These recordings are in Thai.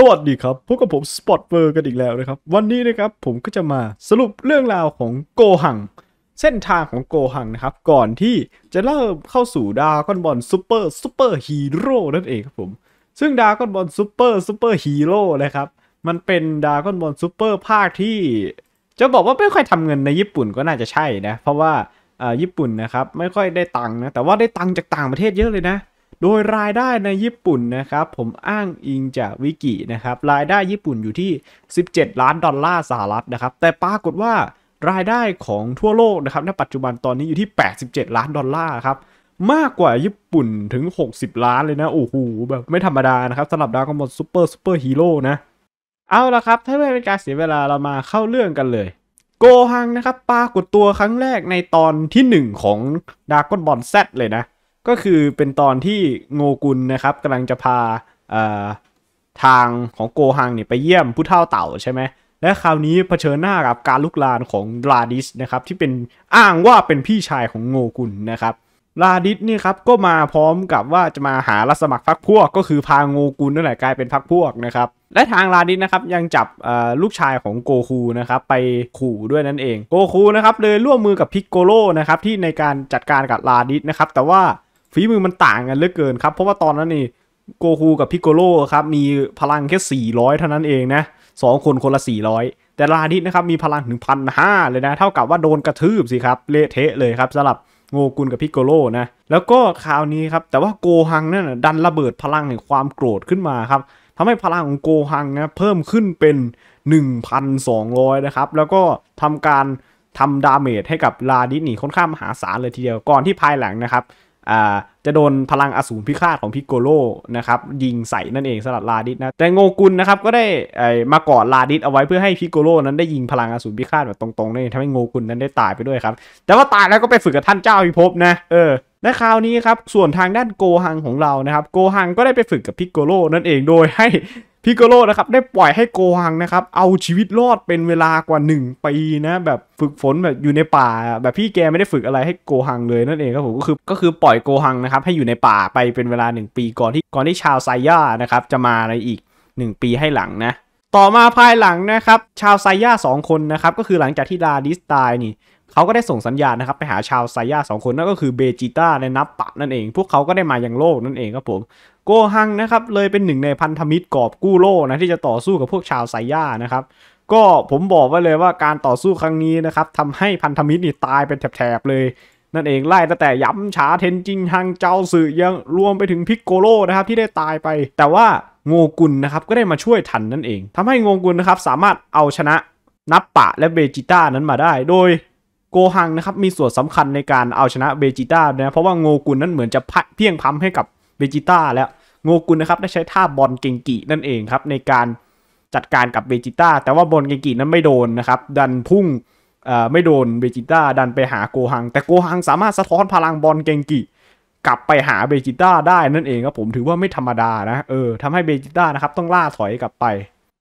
สวัสดีครับพบกับผมสปอตเบอร์กันอีกแล้วนะครับวันนี้นะครับผมก็จะมาสรุปเรื่องราวของโกหัง เส้นทางของโกหังนะครับก่อนที่จะเริ่มเข้าสู่ดาก้อนบอลซูเปอร์ซูเปอร์ฮีโร่นั่นเองครับผม ซึ่งดาก้อนบอลซูเปอร์ซูเปอร์ฮีโร่นะครับมันเป็นดาก้อนบอลซูเปอร์ภาคที่ จะบอกว่าไม่ค่อยทำเงินในญี่ปุ่นก็น่าจะใช่นะ เพราะว่าญี่ปุ่นนะครับไม่ค่อยได้ตังค์นะแต่ว่าได้ตังค์จากต่างประเทศเยอะเลยนะโดยรายได้ในญี่ปุ่นนะครับผมอ้างอิงจากวิกินะครับ รายได้ญี่ปุ่นอยู่ที่ 17 ล้านดอลลาร์สหรัฐนะครับแต่ปรากฏว่ารายได้ของทั่วโลกนะครับในปัจจุบันตอนนี้อยู่ที่ 87 ล้านดอลลาร์ครับมากกว่าญี่ปุ่นถึง 60 ล้านเลยนะโอ้โหแบบไม่ธรรมดานะครับสำหรับดาวกมอซูเปอร์ซูเปอร์ฮีโร่นะ เอาละครับถ้าไม่เป็นการเสียเวลาเรามาเข้าเรื่องกันเลย โกฮังนะครับปรากฏตัวครั้งแรกในตอนที่1ของดากอนบอลแซเลยนะก็คือเป็นตอนที่โงกุลนะครับกำลังจะพาทางของโกฮังเนี่ยไปเยี่ยมผู้เท่าเต่าใช่ไหมและคราวนี้เผชิญหน้ากับการลุกลานของลาดิสนะครับที่เป็นอ้างว่าเป็นพี่ชายของโงกุลนะครับลาดิสนี่ครับก็มาพร้อมกับว่าจะมาหารับสมัครพรรคพวก ก็คือพาโงกุลนั่นแหละกลายเป็นพรรคพวกนะครับและทางลาดิสนะครับยังจับลูกชายของโกคูนะครับไปขู่ด้วยนั่นเองโกคูนะครับเลยร่วมมือกับพิกโกโลนะครับที่ในการจัดการกับลาดิสนะครับแต่ว่าฝีมือมันต่างกันเหลือเกินครับ เพราะว่าตอนนั้นนี่โกคูกับพิโกโลครับมีพลังแค่ 400เท่านั้นเองนะสองคนคนละ 400 แต่ลาดิสนะครับมีพลังถึงพันห้าเลยนะ เท่ากับว่าโดนกระทืบสิครับ เละเทะเลยครับสำหรับโงกุลกับพิโกโลนะแล้วก็คราวนี้ครับ แต่ว่าโกฮังนั่นดันระเบิดพลังแห่งความโกรธขึ้นมาครับทำให้พลังของโกฮังนะเพิ่มขึ้นเป็น 1,200 นะครับ แล้วก็ทำการทำดาเมจให้กับลาดิสนี่ค่อนข้างมหาศาลเลยทีเดียวก่อนที่ภายหลังนะครับจะโดนพลังอสูรพิฆาตของพิโกโลนะครับยิงใส่นั่นเองสลัดลาดิสนะแต่โงกุลนะครับก็ได้มากอดลาดิสเอาไว้เพื่อให้พิโกโลนั้นได้ยิงพลังอสูรพิฆาตแบบตรงๆนั่นเองทำให้โงกุลนั้นได้ตายไปด้วยครับ แต่ว่าตายแล้วก็ไปฝึกกับท่านเจ้าพิภพนะเออและคราวนี้ครับส่วนทางด้านโกฮังของเรานะครับโกฮังก็ได้ไปฝึกกับพิกโกโลนั่นเองโดยให้พิโกโลนะครับได้ปล่อยให้โกฮังนะครับ เอาชีวิตรอดเป็นเวลากว่า 1 ปีนะแบบฝึกฝนแบบอยู่ในป่าแบบพี่แกไม่ได้ฝึกอะไรให้โกฮังเลยนั่นเองครับผมก็คือก็คือปล่อยโกฮังนะครับให้อยู่ในป่าไปเป็นเวลา 1 ปีก่อนที่ก่อนที่ชาวไซย่านะครับจะมาในอีก 1 ปีให้หลังนะต่อมาภายหลังนะครับ ชาวไซย่า2 คนนะครับก็คือหลังจากที่ดาดิสตายนี่เขาก็ได้ส่งสัญญาณนะครับไปหาชาวไซย่าสองคนนั่นก็คือเบจิต้าและนับปะนั่นเอง พวกเขาก็ได้มายังโลกนั่นเองครับผม โกฮังนะครับเลยเป็นหนึ่งในพันธมิตรกอบกู้โลกนะที่จะต่อสู้กับพวกชาวไซย่านะครับ ก็ผมบอกไว้เลยว่าการต่อสู้ครั้งนี้นะครับทำให้พันธมิตรนี่ตายเป็นแถบๆเลย นั่นเองไล่ตั้งแต่ย้ำฉาเทนจิงฮังเจ้าสื่อยังรวมไปถึงพิกโกโลนะครับ ที่ได้ตายไป แต่ว่าโงกุลนะครับก็ได้มาช่วยทันนั่นเอง ทำให้โงกุลนะครับสามารถเอาชนะนับปะและเบจิต้านั้นมาได้โดยฮังนะครับมีส่วนสำคัญในการเอาชนะเบจิต้านะเพราะว่าโงกุนนั้นเหมือนจะเพียงพั้มให้กับเบจิต้าแล้วโงกุนนะครับได้ใช้ท่าบอลเกงกินั่นเองครับ ในการจัดการกับเบจิต้า แต่ว่าบอลเกงกินั้นไม่โดนนะครับดันพุ่งไม่โดนเบจิต้าดันไปหาโกฮัง แต่โกฮังสามารถสะท้อนพลังบอลเกงกิ กลับไปหาเบจิต้าได้นั่นเองครับผมถือว่าไม่ธรรมดานะเออทำให้เบจิต้านะครับต้องล่าถอยกลับไป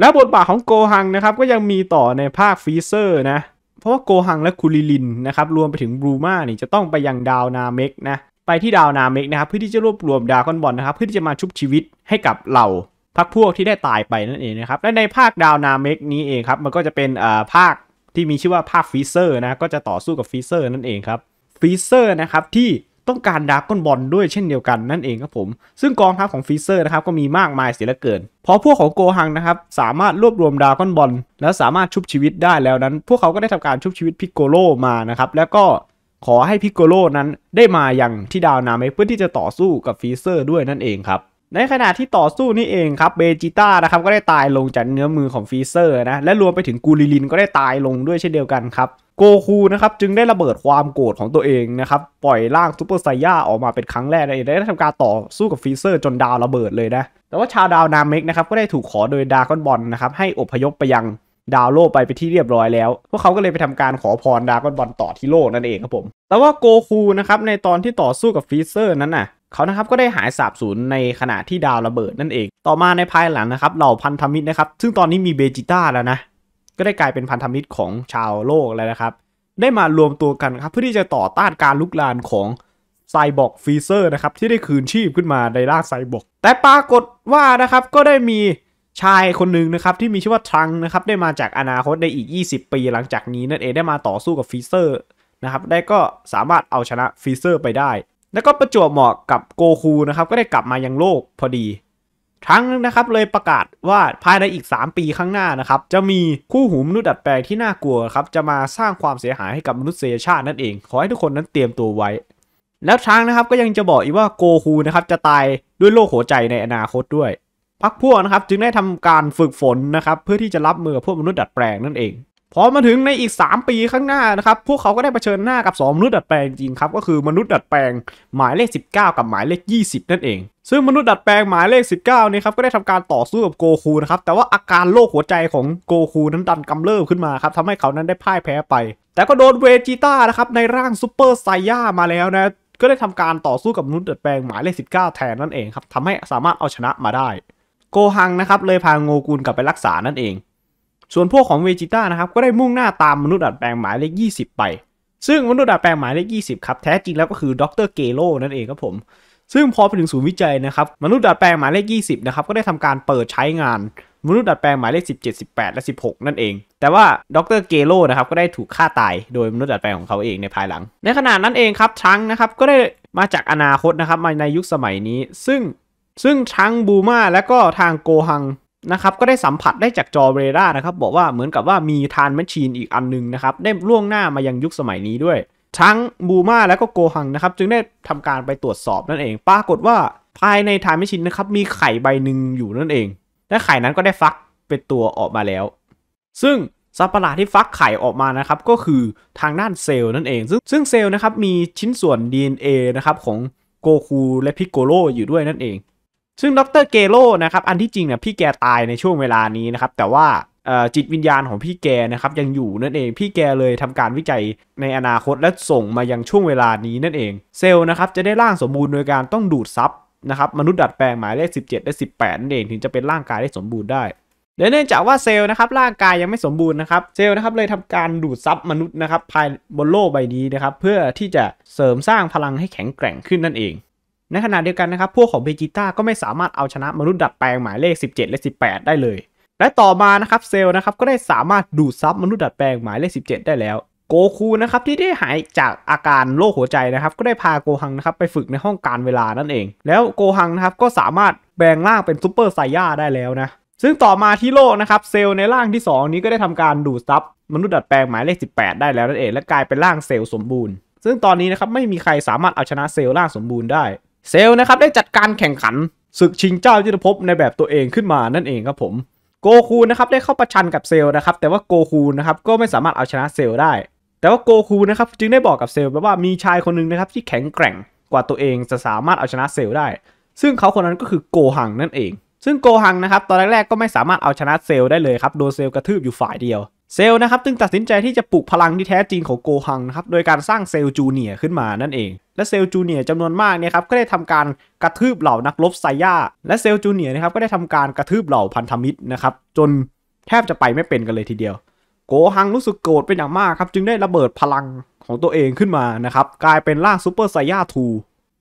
และบทบาทของโกฮังนะครับก็ยังมีต่อในภาคฟีเซอร์นะเพราะว่าโกหังและคูริลินนะครับรวมไปถึงบลูมาเนี่ยจะต้องไปยังดาวนาเมกนะไปที่ดาวนาเมกนะครับเพื่อที่จะรวบรวมดาวคอนบอลนะครับเพื่อที่จะมาชุบชีวิตให้กับเหล่าพักพวกที่ได้ตายไปนั่นเองนะครับและในภาคดาวนาเมกนี้เองครับมันก็จะเป็นอ่าภาคที่มีชื่อว่าภาคฟีเซอร์นะก็จะต่อสู้กับฟีเซอร์นั่นเองครับฟีเซอร์นะครับที่ต้องการดาร์กอนบอลด้วยเช่นเดียวกันนั่นเองครับผมซึ่งกองทัพของฟีเซอร์นะครับก็มีมากมายเสียละเกินพอพวกของโกฮังนะครับ สามารถรวบรวมดาร์กอนบอล แล้วสามารถชุบชีวิตได้แล้วนั้น พวกเขาก็ได้ทำการชุบชีวิตพิกโกโลมานะครับ แล้วก็ขอให้พิกโกโลนั้น ได้มาอย่างที่ดาวนาเมเพื่อที่จะต่อสู้กับฟีเซอร์ด้วยนั่นเองครับในขณะที่ต่อสู้นี่เองครับเบจิต้านะครับก็ได้ตายลงจากเนื้อมือของฟีเซอร์นะและรวมไปถึงกูริลินก็ได้ตายลงด้วยเช่นเดียวกันครับโกคูนะครับ จึงได้ระเบิดความโกรธของตัวเองนะครับ ปล่อยร่างซูเปอร์ไซย่าออกมาเป็นครั้งแรกเลยได้ทำการต่อสู้กับฟีเซอร์จนดาวระเบิดเลยนะ แต่ว่าชาวดาวนาเมกนะครับก็ได้ถูกขอโดยดากอนบอลนะครับให้อพยพไปยังดาวโลกไปไปที่เรียบร้อยแล้วพวกเขาก็เลยไปทำการขอพรดากอนบอลต่อที่โลกนั่นเองครับผม แต่ว่าโกคูนะครับในตอนที่ต่อสู้กับฟีเซอร์นั้นน่ะเขานะครับก็ได้หายสาบสูญในขณะที่ดาวระเบิดนั่นเองต่อมาในภายหลังนะครับเหล่าพันธมิตรนะครับซึ่งตอนนี้มีเบจิต้าแล้วนะก็ได้กลายเป็นพันธมิตรของชาวโลกแล้วนะครับ ได้มารวมตัวกันครับเพื่อที่จะต่อต้านการลุกลานของไซบอร์กฟีเซอร์นะครับที่ได้คืนชีพขึ้นมาในร่างไซบอร์กแต่ปรากฏว่านะครับก็ได้มีชายคนหนึ่งนะครับที่มีชื่อว่าทรังนะครับได้มาจากอนาคตในอีก 20 ปีหลังจากนี้ นั่นเองได้มาต่อสู้กับฟีเซอร์นะครับได้ก็สามารถเอาชนะฟีเซอร์ไปได้ แล้วก็ประจวบเหมาะกับโกคูนะครับก็ได้กลับมายังโลกพอดีทั้งนะครับเลยประกาศว่าภายในอีก 3 ปีข้างหน้านะครับจะมีคู่หูมนุษย์ดัดแปลงที่น่ากลัวครับจะมาสร้างความเสียหายให้กับมนุษยชาตินั่นเอง ขอให้ทุกคนนั้นเตรียมตัวไว้ แล้วช้างนะครับก็ยังจะบอกอีกว่าโกคูนะครับจะตายด้วยโรคหัวใจในอนาคตด้วย พักพวกนะครับจึงได้ทำการฝึกฝนนะครับเพื่อที่จะรับมือพวกมนุษย์ดัดแปลงนั่นเองพอมาถึงในอีก 3 ปีข้างหน้านะครับ พวกเขาก็ได้เผชิญหน้ากับ 2 มนุษย์ดัดแปลงจริงครับ ก็คือมนุษย์ดัดแปลงหมายเลข 19 กับหมายเลข 20 นั่นเอง ซึ่งมนุษย์ดัดแปลงหมายเลข 19นี่ครับก็ได้ทำการต่อสู้กับโกคูนะครับ แต่ว่าอาการโรคหัวใจของโกคูนั้นดันกำเริบขึ้นมาครับทำให้เขานั้นได้พ่ายแพ้ไป แต่ก็โดนเวจิต้านะครับในร่างซูเปอร์ไซย่ามาแล้วนะก็ได้ทำการต่อสู้กับมนุษย์ดัดแปลงหมายเลข19แทนนั่นเองครับทำให้สามารถเอาชนะมาได้ โกฮังนะครับเลยพาโงกูลกลับไปรักษานั่นเองส่วนพวกของเวจิต้านะครับก็ได้มุ่งหน้าตามมนุษย์ดัดแปลงหมายเลข20 ไป ซึ่งมนุษย์ดัดแปลงหมายเลข20 ครับแท้จริงแล้วก็คือดรเกโลนั่นเองครับผม ซึ่งพอไปถึงศูนย์วิจัยนะครับมนุษย์ดัดแปลงหมายเลข20นะครับก็ได้ทำการเปิดใช้งานมนุษย์ดัดแปลงหมายเลข17 18และ16 นั่นเอง แต่ว่าดรเกโลนะครับก็ได้ถูกฆ่าตาย โดยมนุษย์ดัดแปลงของเขาเองในภายหลังในขณะนั้นเองครับช้างนะครับก็ได้มาจากอนาคตนะครับมาในยุคสมัยนี้ซึ่งซึ่งช้างบูมาและก็ทางโกฮังนะครับก็ได้สัมผัสได้จากจอเรดาร์นะครับบอกว่าเหมือนกับว่ามีทานแมชชีนอีกอันนึงนะครับ ได้ล่วงหน้ามายังยุคสมัยนี้ด้วย ทั้งบูมาและก็โกหังนะครับ จึงได้ทำการไปตรวจสอบนั่นเอง ปรากฏว่าภายในทานแมชชีนนะครับ มีไข่ใบหนึ่งอยู่นั่นเอง และไข่นั้นก็ได้ฟักเป็นตัวออกมาแล้ว ซึ่งสัตว์ประหลาดที่ฟักไข่ออกมานะครับก็คือทางด้านเซลล์นั่นเองซึ่งเซลล์นะครับมีชิ้นส่วน DNA นะครับของโกคูและพิกโกโลอยู่ด้วยนั่นเองซึ่งดรเกโลนะครับอันที่จริงเนี่ยพี่แกตายในช่วงเวลานี้นะครับแต่ว่าจิตวิญญาณของพี่แกนะครับยังอยู่นั่นเองพี่แกเลยทำการวิจัยในอนาคตและส่งมายังช่วงเวลานี้นั่นเอง เซลล์นะครับจะได้ร่างสมบูรณ์โดยการต้องดูดซับนะครับมนุษย์ดัดแปลงหมายเลข17และ18 นั่นเอง ถึงจะเป็นร่างกายได้สมบูรณ์ได้ และเนื่องจากว่าเซลล์นะครับร่างกายยังไม่สมบูรณ์นะครับเซลล์นะครับเลยทำการดูดซับมนุษย์นะครับภายบนโลกใบนี้นะครับเพื่อที่จะเสริมสร้างพลังให้แข็งแกร่งขึ้นนั่นเองในขณะเดียวกันนะครับ พวกของเบจิต้าก็ไม่สามารถเอาชนะมนุษย์ดัดแปลงหมายเลข 17 และ 18 ได้เลย และต่อมานะครับเซลล์นะครับก็ได้สามารถดูดซับมนุษย์ดัดแปลงหมายเลข 17 ได้แล้ว โกคูนะครับที่ได้หายจากอาการโรคหัวใจนะครับก็ได้พาโกฮังนะครับไปฝึกในห้องการเวลานั่นเอง แล้วโกฮังนะครับก็สามารถแปลงร่างเป็นซูเปอร์ไซย่าได้แล้วนะ ซึ่งต่อมาที่โลกนะครับเซลล์ในร่างที่ 2 นี้ก็ได้ทำการดูดซับมนุษย์ดัดแปลงหมายเลข 18 ได้แล้วนั่นเองและกลายเป็นร่างเซลล์สมบูรณ์ซึ่งตอนนี้นะครับไม่มีใครสามารถเอาชนะเซลล์ร่างสมบูรณ์ได้เซลนะครับ ได้จัดการแข่งขันศึกชิงเจ้ายุทธภพในแบบตัวเองขึ้นมานั่นเองครับผมโกคูนะครับได้เข้าประชันกับเซลนะครับแต่ว่าโกคูนะครับก็ไม่สามารถเอาชนะเซลได้ แต่ว่าโกคูนะครับจึงได้บอกกับเซลว่ามีชายคนหนึ่งนะครับที่แข็งแกร่งกว่าตัวเองจะสามารถเอาชนะเซลได้ ซึ่งเขาคนนั้นก็คือโกหังนั่นเอง ซึ่งโกหังนะครับตอนแรก ๆ ก็ไม่สามารถเอาชนะเซลได้เลยครับโดนเซลกระทืบอยู่ฝ่ายเดียวเซลนะครับจึงตัดสินใจที่จะปลุกพลังที่แท้จริงของโกฮังนะครับโดยการสร้างเซลจูเนียขึ้นมานั่นเอง และเซลจูเนียจำนวนมากเนี่ยครับก็ได้ทำการกระทืบเหล่านักรบไซย่า และเซลจูเนียนะครับก็ได้ทำการกระทืบเหล่าพันธมิตรนะครับ จนแทบจะไปไม่เป็นกันเลยทีเดียวโกฮังรู้สึกโกรธเป็นอย่างมากครับ จึงได้ระเบิดพลังของตัวเองขึ้นมานะครับกลายเป็นร่างซูเปอร์ไซย่าทู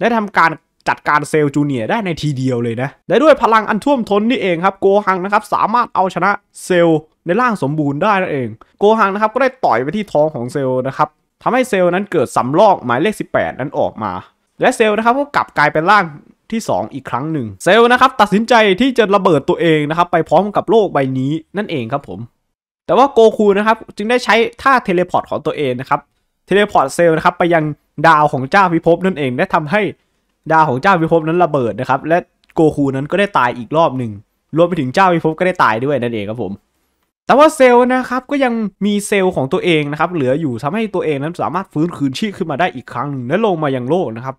ได้ทำการจัดการเซลจูเนียได้ในทีเดียวเลยนะและด้วยพลังอันท่วมท้นนี่เองครับโกฮังนะครับสามารถเอาชนะเซลในร่างสมบูรณ์ได้นั่นเองโกหังนะครับก็ได้ต่อยไปที่ท้องของเซลล์นะครับทำให้เซลล์นั้นเกิดสำลอกหมายเลข 18 นั้นออกมา และเซลล์นะครับก็กลับกลายเป็นร่างที่ 2 อีกครั้งหนึ่งเซลล์นะครับตัดสินใจที่จะระเบิดตัวเองนะครับไปพร้อมกับโลกใบนี้นั่นเองครับผม แต่ว่าโกคูนะครับจึงได้ใช้ท่าเทเลพอร์ตของตัวเองนะครับเทเลพอร์ตเซลล์นะครับไปยังดาวของเจ้าพิภพนั่นเองและทำให้ดาวของเจ้าพิภพนั้นระเบิดนะครับและโกคูนั้นก็ได้ตายอีกรอบหนึ่งรวมไปถึงเจ้าพิภพก็ได้ตายด้วยนั่นเองครับผมแต่ว่าเซลล์นะครับก็ยังมีเซลล์ของตัวเองนะครับ เหลืออยู่ทำให้ตัวเองนั้นสามารถฟื้นคืนชีพขึ้นมาได้อีกครั้ง และลงมายังโลกนะครับ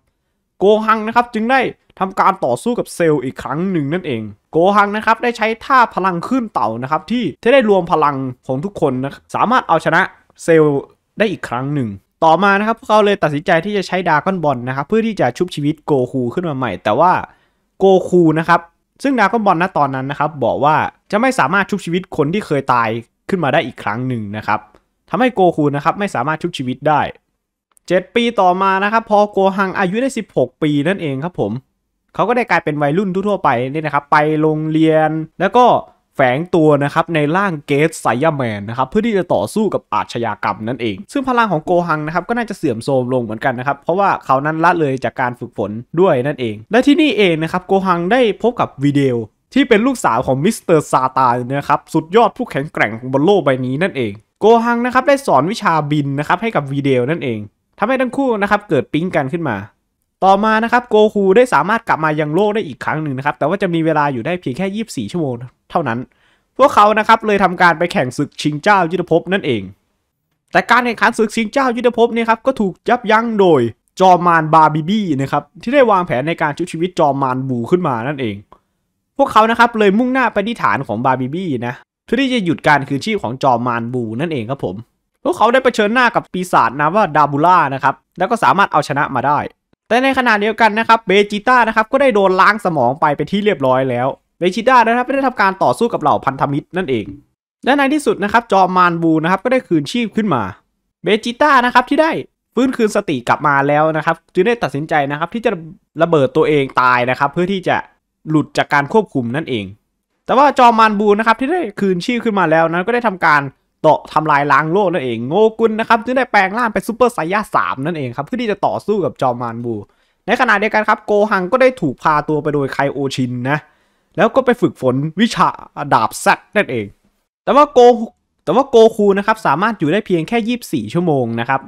โกฮังนะครับจึงได้ทำการต่อสู้กับเซลล์อีกครั้งหนึ่งนั่นเอง โกฮังนะครับ ได้ใช้ท่าพลังขึ้นเต่านะครับ ที่ที่ได้รวมพลังของทุกคนนะสามารถเอาชนะเซลล์ได้อีกครั้งหนึ่ง ต่อมานะครับพวกเขาเลยตัดสินใจที่จะใช้ดาก้อนบอลนะครับเพื่อที่จะชุบชีวิตโกคูขึ้นมาใหม่ แต่ว่าโกคูนะครับซึ่งดากอนบอลณตอนนั้นนะครับ บอกว่าจะไม่สามารถชุบชีวิตคนที่เคยตายขึ้นมาได้อีกครั้งหนึ่งนะครับทำให้โกคูนะครับ ไม่สามารถชุบชีวิตได้ 7 ปีต่อมานะครับ พอโกฮังอายุได้ 16 ปีนั่นเองครับผม เขาก็ได้กลายเป็นวัยรุ่นทั่วไปนี่นะครับ ไปโรงเรียนแล้วก็แฝงตัวนะครับในร่างเกสไซยาแมนนะครับเพื่อที่จะต่อสู้กับอาชญากรรมนั่นเอง ซึ่งพลังของโกฮังนะครับก็น่าจะเสื่อมโทรมลงเหมือนกันนะครับ เพราะว่าเขานั้นละเลยจากการฝึกฝนด้วยนั่นเอง และที่นี่เองนะครับโกฮังได้พบกับวีเดลที่เป็นลูกสาวของมิสเตอร์ซาตานนะครับ สุดยอดผู้แข็งแกร่งของบนโลกใบนี้นั่นเองโกฮังนะครับได้สอนวิชาบินนะครับให้กับวีเดลนั่นเองทำให้ทั้งคู่นะครับเกิดปิ๊งกันขึ้นมาต่อมานะครับโกคูได้สามารถกลับมายังโลกได้อีกครั้งหนึ่งนะครับ แต่ว่าจะมีเวลาอยู่ได้เพียงแค่ 24 ชั่วโมงเท่านั้น พวกเขานะครับเลยทำการไปแข่งศึกชิงเจ้ายุทธภพนั่นเอง แต่การแข่งขันศึกชิงเจ้ายุทธภพนี่ครับก็ถูกยับยั้งโดยจอมานบาบิบี้นะครับที่ได้วางแผนในการชุบชีวิตจอมานบูขึ้นมานั่นเอง พวกเขานะครับเลยมุ่งหน้าไปที่ฐานของบาบิบี้นะเพื่อที่จะหยุดการคืนชีพของจอมานบู นั่นเองครับผมพวกเขาได้เผชิญหน้ากับปีศาจนะว่าดาบูล่านะครับแล้วก็สามารถเอาชนะมาได้แต่ในขณะเดียวกันนะครับเบจิต้านะครับก็ได้โดนล้างสมองไปเป็นที่เรียบร้อยแล้วเบจิต้านะครับได้ทำการต่อสู้กับเหล่าพันธมิตรนั่นเองและในที่สุดนะครับจอมารบูนะครับก็ได้คืนชีพขึ้นมาเบจิต้านะครับที่ได้ฟื้นคืนสติกลับมาแล้วนะครับจึงได้ตัดสินใจนะครับที่จะระเบิดตัวเองตายนะครับเพื่อที่จะหลุดจากการควบคุมนั่นเอง แต่ว่าจอมารบูนะครับที่ได้คืนชีพขึ้นมาแล้วนั้น ก็ได้ทำการต่อทำลายล้างโลกนั่นเอง โงกุนนะครับจึงได้แปลงร่างเป็นซูเปอร์ไซย่าสามนั่นเองครับ เพื่อที่จะต่อสู้กับจอมานบู ในขณะเดียวกันครับโกหังก็ได้ถูกพาตัวไปโดยไคโอชินนะแล้วก็ไปฝึกฝนวิชาดาบแซดนั่นเอง แต่ว่าโกแต่ว่าโกคูนะครับสามารถอยู่ได้เพียงแค่ 24 ชั่วโมงนะครับ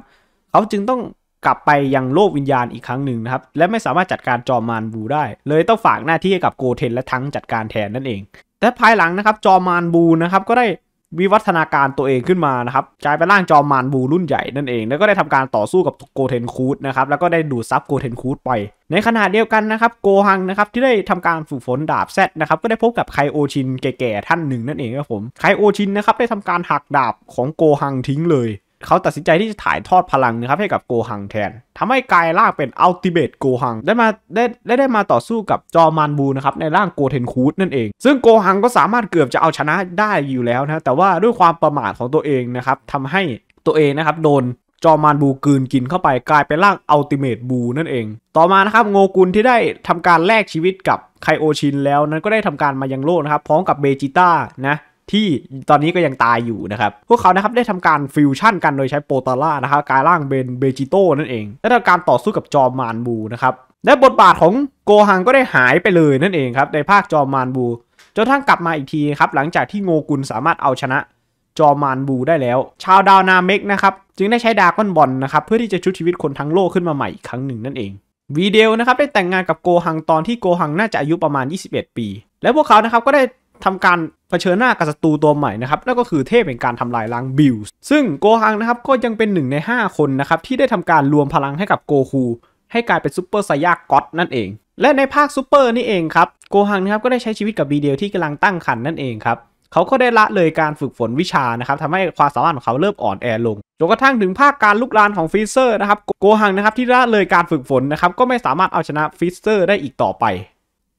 เขาจึงต้องกลับไปยังโลกวิญญาณอีกครั้งหนึ่งนะครับ และไม่สามารถจัดการจอมานบูได้ เลยต้องฝากหน้าที่ให้กับโกเทนและทั้งจัดการแทนนั่นเอง แต่ภายหลังนะครับจอมมานบูนะครับก็ได้วิวัฒนาการตัวเองขึ้นมานะครับกลายเป็นร่างจอมมารบูรุ่นใหญ่ นั่นเอง แล้วก็ได้ทำการต่อสู้กับโกเทนคูดนะครับ แล้วก็ได้ดูดซับโกเทนคูดไป ในขณะเดียวกันนะครับ โกฮังนะครับที่ได้ทำการฝึกฝนดาบแซดนะครับ ก็ได้พบกับไคโอชิน แก่ ๆ ท่านหนึ่งนั่นเองครับผม ไคโอชินนะครับได้ทำการหักดาบของโกฮังทิ้งเลยเขาตัดสินใจที่จะถ่ายทอดพลังนะครับให้กับโกหังแทนทำให้กลายร่างเป็นอัลติเมตโกหังได้มาได้ได้ได้มาต่อสู้กับจอมานบูนะครับในร่างโกเทนคูดนั่นเอง ซึ่งโกหังก็สามารถเกือบจะเอาชนะได้อยู่แล้วนะ แต่ว่าด้วยความประมาทของตัวเองนะครับทำให้ตัวเองนะครับโดนจอมานบูกืนกินเข้าไปกลายเป็นร่างอัลติเมตบูนั่นเอง ต่อมานะครับโงกุลที่ได้ทำการแลกชีวิตกับไคโอชินแล้วนั้นก็ได้ทำการมายังโลกนะครับพร้อมกับเบจิต้านะที่ตอนนี้ก็ยังตายอยู่นะครับ พวกเขานะครับได้ทำการฟิวชั่นกันโดยใช้โปตาร่านะครับกลายร่างเป็นเบจิโต้นั่นเอง และทำการต่อสู้กับจอมมารบูนะครับและบทบาทของโกฮังก็ได้หายไปเลยนั่นเองครับในภาคจอมมารบูจนทั้งกลับมาอีกทีครับ หลังจากที่โงกุลสามารถเอาชนะจอมานบูได้แล้ว ชาวดาวนาเมกนะครับจึงได้ใช้ดากอนบอลนะครับเพื่อที่จะชุบชีวิตคนทั้งโลกขึ้นมาใหม่อีกครั้งหนึ่งนั่นเอง วีเดลนะครับได้แต่งงานกับโกฮังตอนที่โกฮังน่าจะอายุประมาณ 21 ปี และพวกเขานะครับก็ได้ทำการเผชิญหน้ากับศัตรูตัวใหม่นะครับนั่นก็คือเทพแห่งการทำลายล้างบิลซึ่งโกฮังนะครับก็ยังเป็นหนึ่งใน5 คนนะครับที่ได้ทำการรวมพลังให้กับโกคูให้กลายเป็นซูเปอร์ไซยาก็อตนั่นเอง และในภาคซูเปอร์นี่เองครับโกฮังนะครับก็ได้ใช้ชีวิตกับบีเดียที่กำลังตั้งขันนั่นเองครับเขาก็ได้ละเลยการฝึกฝนวิชานะครับทำให้ความสามารถของเขาเริ่มอ่อนแอลงจนกระทั่งถึงภาคการลุกลานของฟีเซอร์นะครับโกฮังนะครับที่ละเลยการฝึกฝนนะครับก็ไม่สามารถเอาชนะฟีเซอร์ ได้อีกต่อไป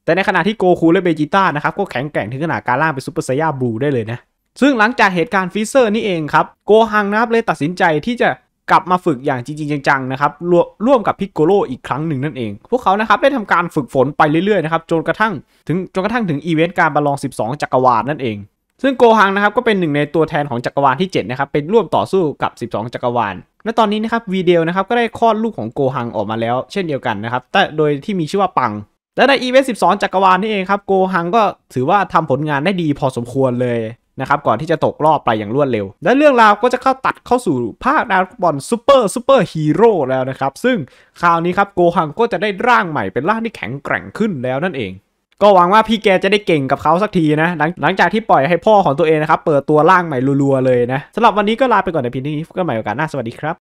แต่ในขณะที่โกคูและเบจิต้านะครับก็แข็งแกร่งถึงขนาดการล่างเป็นซูเปอร์ไซยาบลูได้เลยนะซึ่งหลังจากเหตุการณ์ฟีเซอร์นี่เองครับโกฮังนะครับเลยตัดสินใจที่จะกลับมาฝึกอย่างจริงจังๆนะครับรร่วมกับพิกโกโลอีกครั้งหนึ่งนั่นเอง พวกเขานะครับได้ทำการฝึกฝนไปเรื่อยๆนะครับจนกระทั่งถึงจนกระทั่งถึงอีเวนต์การประลอง 12 จักรวาลนั่นเองซึ่งโกฮังนะครับก็เป็นหนึ่งในตัวแทนของจักรวาลที่7นะครับเป็นร่วมต่อสู้กับ 12 จักรวาลและตอนนี้นะครับวีเดลนะครับก็ได้คลอดลูกของโกฮังออกมาแล้ว เช่นเดียวกันนะครับแต่โดยที่มีชื่อว่าปังและใน e v ส12จักรวาลนี่เองครับโกฮังก็ถือว่าทำผลงานได้ดีพอสมควรเลยนะครับก่อนที่จะตกรอบไปอย่างรวดเร็ว และเรื่องราวก็จะเข้าตัดเข้าสู่ภาคดาวบอลซูเปอร์ซูเปอร์ฮีโร่แล้วนะครับซึ่งคราวนี้ครับโกฮังก็จะได้ร่างใหม่เป็นร่างที่แข็งแกร่งขึ้นแล้วนั่นเอง ก็หวังว่าพี่แกจะได้เก่งกับเขาสักทีนะหลังจากที่ปล่อยให้พ่อของตัวเองนะครับเปิดตัวร่างใหม่รัวๆเลยนะสำหรับวันนี้ก็ลาไปก่อนในพีนี้ก็ใหม่โอกาสหน้าสวัสดีครับ